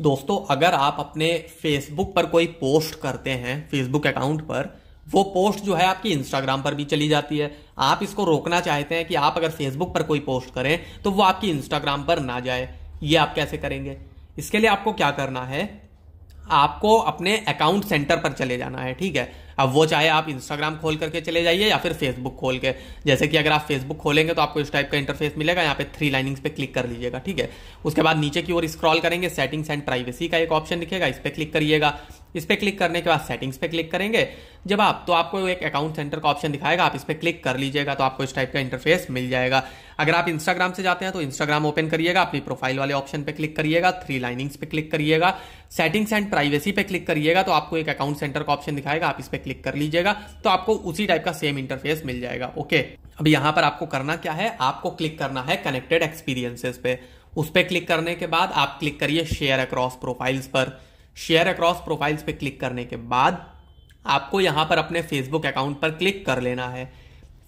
दोस्तों अगर आप अपने फेसबुक पर कोई पोस्ट करते हैं फेसबुक अकाउंट पर वो पोस्ट जो है आपकी इंस्टाग्राम पर भी चली जाती है आप इसको रोकना चाहते हैं कि आप अगर फेसबुक पर कोई पोस्ट करें तो वो आपकी इंस्टाग्राम पर ना जाए ये आप कैसे करेंगे इसके लिए आपको क्या करना है आपको अपने अकाउंट सेंटर पर चले जाना है ठीक है अब वो चाहे आप इंस्टाग्राम खोल करके चले जाइए या फिर फेसबुक खोल के जैसे कि अगर आप फेसबुक खोलेंगे तो आपको इस टाइप का इंटरफेस मिलेगा यहाँ पे थ्री लाइनिंग्स पे क्लिक कर लीजिएगा ठीक है उसके बाद नीचे की ओर स्क्रॉल करेंगे सेटिंग्स एंड प्राइवेसी का एक ऑप्शन दिखेगा इस पर क्लिक करिएगा इस पर क्लिक करने के बाद सेटिंग्स पे क्लिक करेंगे जब आप तो आपको एक अकाउंट सेंटर का ऑप्शन दिखाएगा आप इस पर क्लिक कर लीजिएगा तो आपको इस टाइप का इंटरफेस मिल जाएगा अगर आप इंस्टाग्राम से जाते हैं तो इंस्टाग्राम ओपन करिएगा अपनी प्रोफाइल वाले ऑप्शन पे क्लिक करिएगा थ्री लाइनिंग्स पे क्लिक करिएगा सेटिंग्स एंड प्राइवेसी पे क्लिक करिएगा तो आपको एक अकाउंट सेंटर का ऑप्शन दिखाएगा आप इस पर क्लिक कर लीजिएगा तो आपको उसी टाइप का सेम इंटरफेस मिल जाएगा ओके अब यहां पर आपको करना क्या है आपको क्लिक करना है कनेक्टेड एक्सपीरियंसेस पे उस पर क्लिक करने के बाद आप क्लिक करिए शेयर अक्रॉस प्रोफाइल्स पर शेयर अक्रॉस प्रोफाइल्स पे क्लिक करने के बाद आपको यहाँ पर अपने फेसबुक अकाउंट पर क्लिक कर लेना है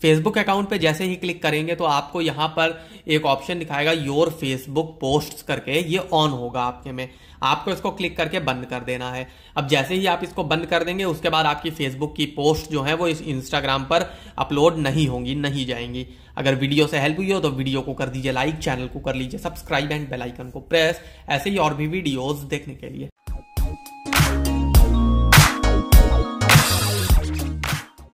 फेसबुक अकाउंट पे जैसे ही क्लिक करेंगे तो आपको यहाँ पर एक ऑप्शन दिखाएगा योर फेसबुक पोस्ट करके ये ऑन होगा आपके में आपको इसको क्लिक करके बंद कर देना है अब जैसे ही आप इसको बंद कर देंगे उसके बाद आपकी फेसबुक की पोस्ट जो है वो इस इंस्टाग्राम पर अपलोड नहीं होंगी नहीं जाएंगी अगर वीडियो से हेल्प हुई हो तो वीडियो को कर दीजिए लाइक चैनल को कर लीजिए सब्सक्राइब एंड बेलाइकन को प्रेस ऐसे ही और भी वीडियोज देखने के लिए